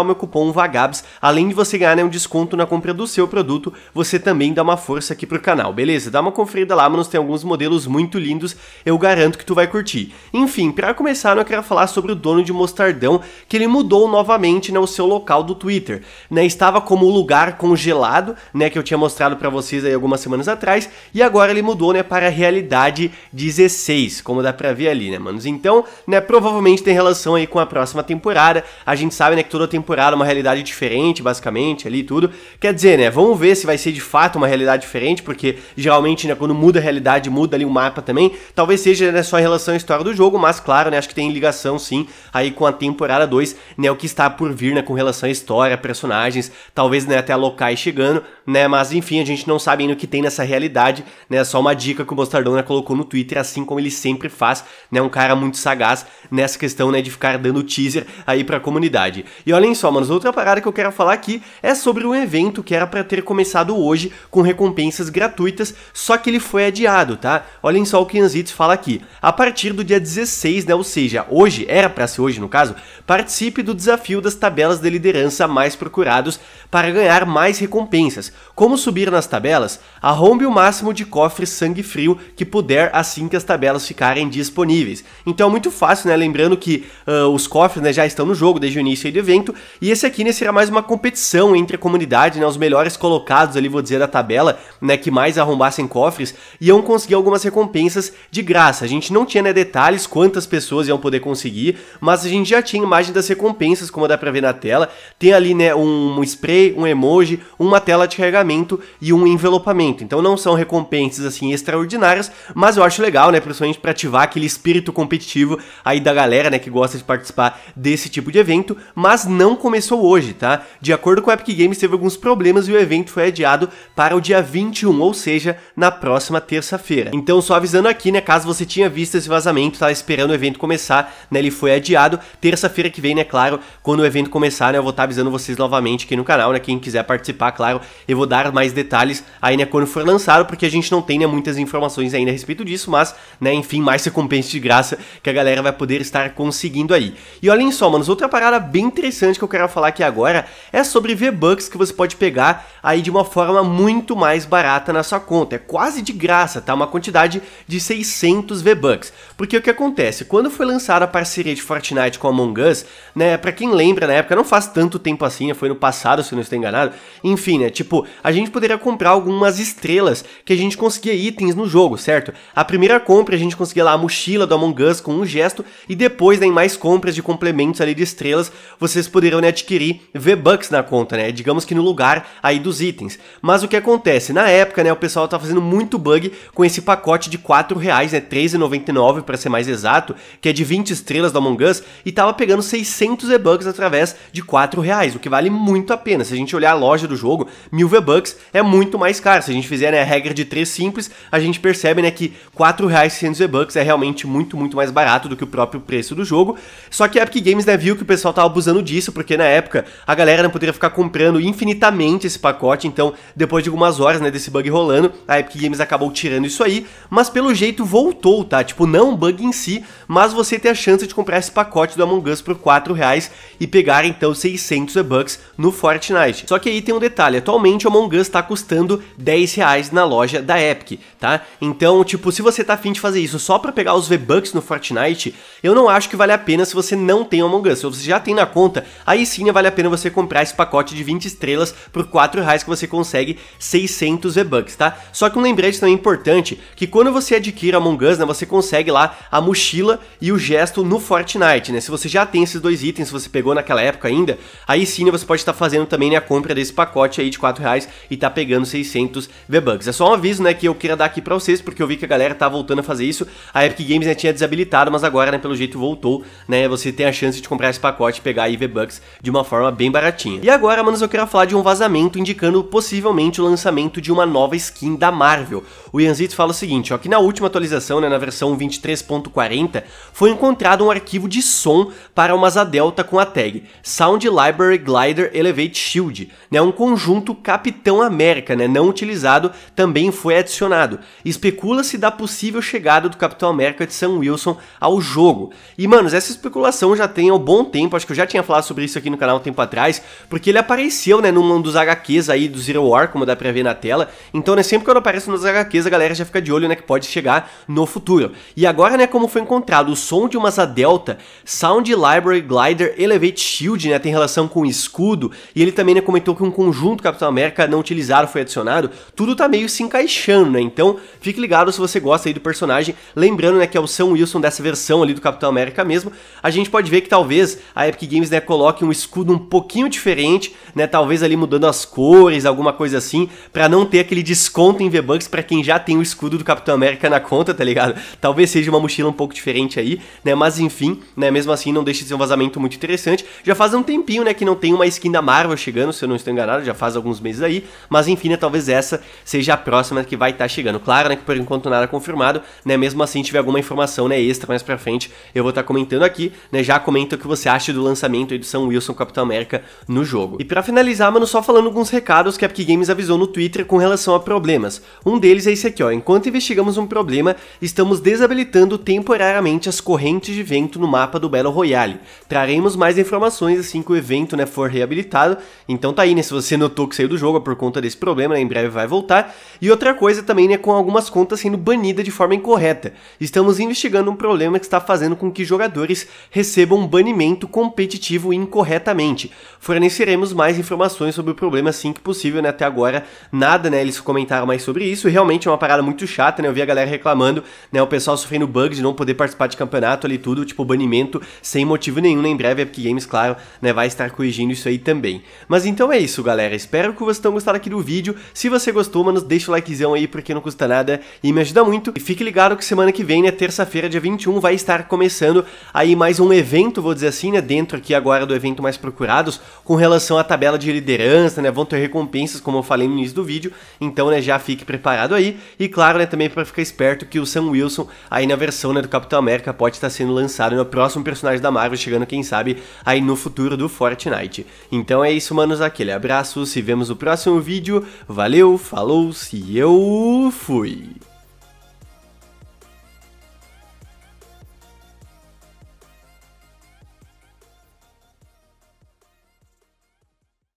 usar o meu cupom VAGABS, além de você ganhar né, um desconto na compra do seu produto, você também dá uma força aqui pro canal, beleza? Dá uma conferida lá, mano, tem alguns modelos muito lindos, eu garanto que tu vai curtir. Enfim, para começar, eu quero falar sobre o dono de Mostardão, que ele mudou novamente né, o seu local do Twitter. Né, estava como lugar congelado, né, que eu tinha mostrado para vocês aí algumas semanas atrás, e agora ele mudou né, para realidade 16, como dá pra ver ali, né, manos? Então, né, provavelmente tem relação aí com a próxima temporada, a gente sabe né, que toda temporada temporada, uma realidade diferente, basicamente, ali tudo. Quer dizer, né? Vamos ver se vai ser de fato uma realidade diferente, porque geralmente, né, quando muda a realidade, muda ali o mapa também. Talvez seja né, só em relação à história do jogo, mas claro, né? Acho que tem ligação sim aí com a temporada 2, né? O que está por vir, né? Com relação à história, personagens, talvez né, até locais chegando, né? Mas enfim, a gente não sabe ainda o que tem nessa realidade, né? Só uma dica que o né colocou no Twitter, assim como ele sempre faz, né? Um cara muito sagaz nessa questão, né? De ficar dando teaser aí pra comunidade. E olhem só, manos, outra parada que eu quero falar aqui é sobre um evento que era para ter começado hoje com recompensas gratuitas, só que ele foi adiado, tá? Olhem só o que Anzitz fala aqui. A partir do dia 16, né, ou seja, hoje, era para ser hoje no caso, participe do desafio das tabelas de liderança mais procurados para ganhar mais recompensas. Como subir nas tabelas? Arrombe o máximo de cofres sangue frio que puder assim que as tabelas ficarem disponíveis. Então é muito fácil, né? Lembrando que uh, os cofres né, já estão no jogo desde o início do evento, e esse aqui, né, será mais uma competição entre a comunidade, né, os melhores colocados ali, vou dizer, da tabela, né, que mais arrombassem cofres, iam conseguir algumas recompensas de graça. A gente não tinha, né, detalhes quantas pessoas iam poder conseguir, mas a gente já tinha imagem das recompensas, como dá pra ver na tela. Tem ali, né, um spray, um emoji, uma tela de carregamento e um envelopamento. Então não são recompensas, assim, extraordinárias, mas eu acho legal, né, principalmente pra ativar aquele espírito competitivo aí da galera, né, que gosta de participar desse tipo de evento, mas não começou hoje, tá? De acordo com a Epic Games, teve alguns problemas e o evento foi adiado para o dia 21, ou seja, na próxima terça-feira. Então, só avisando aqui, né, caso você tinha visto esse vazamento, tá esperando o evento começar, né, ele foi adiado. Terça-feira que vem, né, claro, quando o evento começar, né, eu vou estar tá avisando vocês novamente aqui no canal, né, quem quiser participar, claro, eu vou dar mais detalhes aí, né, quando for lançado, porque a gente não tem, né, muitas informações ainda a respeito disso, mas, né, enfim, mais recompensa de graça que a galera vai poder estar conseguindo aí. E olhem só, manos, outra parada bem interessante que eu quero falar aqui agora é sobre V-Bucks que você pode pegar aí de uma forma muito mais barata na sua conta. É quase de graça, tá? Uma quantidade de 600 V-Bucks. Porque o que acontece? Quando foi lançada a parceria de Fortnite com Among Us, né? Pra quem lembra, na época, não faz tanto tempo assim, né? foi no passado, se não estou enganado. Enfim, né? Tipo, a gente poderia comprar algumas estrelas que a gente conseguia itens no jogo, certo? A primeira compra a gente conseguia lá a mochila do Among Us com um gesto e depois, né, em mais compras de complementos ali de estrelas, vocês poderiam né, adquirir V-Bucks na conta, né? Digamos que no lugar aí dos itens. Mas o que acontece? Na época, né, o pessoal tá fazendo muito bug com esse pacote de R$ 4,00, né, R$3,99 para ser mais exato, que é de 20 estrelas da Among Us, e tava pegando 600 V-Bucks através de R$ reais, o que vale muito a pena. Se a gente olhar a loja do jogo, mil V-Bucks é muito mais caro. Se a gente fizer né, a regra de três simples, a gente percebe né, que R$ 4,600 V-Bucks é realmente muito, muito mais barato do que o próprio preço do jogo. Só que a Epic Games né, viu que o pessoal tava abusando disso, porque na época a galera não poderia ficar comprando infinitamente esse pacote, então depois de algumas horas, né, desse bug rolando, a Epic Games acabou tirando isso aí, mas pelo jeito voltou, tá? Tipo, não bug em si, mas você tem a chance de comprar esse pacote do Among Us por 4 reais e pegar então 600 e-bucks no Fortnite. Só que aí tem um detalhe, atualmente o Among Us tá custando 10 reais na loja da Epic, tá? Então, tipo, se você tá afim de fazer isso só para pegar os V-Bucks no Fortnite, eu não acho que vale a pena se você não tem Among Us. Se você já tem na conta, aí sim né, vale a pena você comprar esse pacote de 20 estrelas por 4 reais que você consegue 600 V-Bucks, tá? Só que um lembrete também importante, que quando você adquire Among Us, né, você consegue lá a mochila e o gesto no Fortnite, né? Se você já tem esses dois itens, se você pegou naquela época ainda, aí sim né, você pode estar fazendo também né, a compra desse pacote aí de 4 reais e tá pegando 600 V-Bucks. É só um aviso, né, que eu queria dar aqui pra vocês, porque eu vi que a galera tá voltando a fazer isso. A Epic Games né, tinha desabilitado, mas agora, né, pelo jeito voltou, né? Você tem a chance de comprar esse pacote e pegar aí V-Bucks de uma forma bem baratinha. E agora, manos, eu quero falar de um vazamento indicando possivelmente o lançamento de uma nova skin da Marvel. O Yanzito fala o seguinte, ó, que na última atualização, né, na versão 23.40, foi encontrado um arquivo de som para uma Asa Delta com a tag Sound Library Glider Elevate Shield, né, um conjunto Capitão América, né, não utilizado, também foi adicionado. Especula-se da possível chegada do Capitão América de Sam Wilson ao jogo. E, manos, essa especulação já tem há um bom tempo, acho que eu já tinha falado sobre isso aqui no canal um tempo atrás, porque ele apareceu, né, num dos HQs aí do Zero War, como dá pra ver na tela. Então, né, sempre quando aparece nos HQs, a galera já fica de olho, né, que pode chegar no futuro. E agora, né, como foi encontrado o som de uma asa delta, Sound Library Glider Elevate Shield, né, tem relação com escudo, e ele também, né, comentou que um conjunto Capitão América não utilizado foi adicionado, tudo tá meio se encaixando, né, então fique ligado se você gosta aí do personagem, lembrando, né, que é o Sam Wilson dessa versão ali do Capitão América mesmo, a gente pode ver que talvez a Epic Games, né, coloque coloque um escudo um pouquinho diferente, né? Talvez ali mudando as cores, alguma coisa assim, para não ter aquele desconto em V-Bucks para quem já tem o escudo do Capitão América na conta, tá ligado? Talvez seja uma mochila um pouco diferente aí, né? Mas enfim, né, mesmo assim não deixa de ser um vazamento muito interessante. Já faz um tempinho, né, que não tem uma skin da Marvel chegando, se eu não estou enganado, já faz alguns meses aí, mas enfim, né, talvez essa seja a próxima que vai estar tá chegando. Claro, né, que por enquanto nada confirmado, né? Mesmo assim, tiver alguma informação, né, extra mais para frente, eu vou estar tá comentando aqui, né? Já comenta o que você acha do lançamento aí do São Wilson Capitão América no jogo. E para finalizar, mano, só falando alguns recados que a Epic Games avisou no Twitter com relação a problemas. Um deles é esse aqui, ó. Enquanto investigamos um problema, estamos desabilitando temporariamente as correntes de vento no mapa do Battle Royale. Traremos mais informações assim que o evento, né, for reabilitado. Então tá aí, né, se você notou que saiu do jogo por conta desse problema, né, em breve vai voltar. E outra coisa também, né, com algumas contas sendo banidas de forma incorreta. Estamos investigando um problema que está fazendo com que jogadores recebam um banimento competitivo incorreto corretamente. Forneceremos mais informações sobre o problema assim que possível, né? Até agora, nada, né? Eles comentaram mais sobre isso. E realmente é uma parada muito chata, né? Eu vi a galera reclamando, né? O pessoal sofrendo bugs de não poder participar de campeonato ali tudo, tipo, banimento sem motivo nenhum. Né? Em breve, a Epic Games, claro, né? Vai estar corrigindo isso aí também. Mas então é isso, galera. Espero que vocês tenham gostado aqui do vídeo. Se você gostou, mano, deixa o likezão aí, porque não custa nada e me ajuda muito. E fique ligado que semana que vem, né? Terça-feira, dia 21, vai estar começando aí mais um evento, vou dizer assim, né? Dentro aqui agora do evento evento mais procurados com relação à tabela de liderança, né? Vão ter recompensas, como eu falei no início do vídeo, então, né, já fique preparado aí. E claro, né, também para ficar esperto que o Sam Wilson, aí na versão né, do Capitão América, pode estar sendo lançado no próximo personagem da Marvel, chegando, quem sabe, aí no futuro do Fortnite. Então é isso, manos, aquele abraço, se vemos no próximo vídeo, valeu, falou, se eu fui!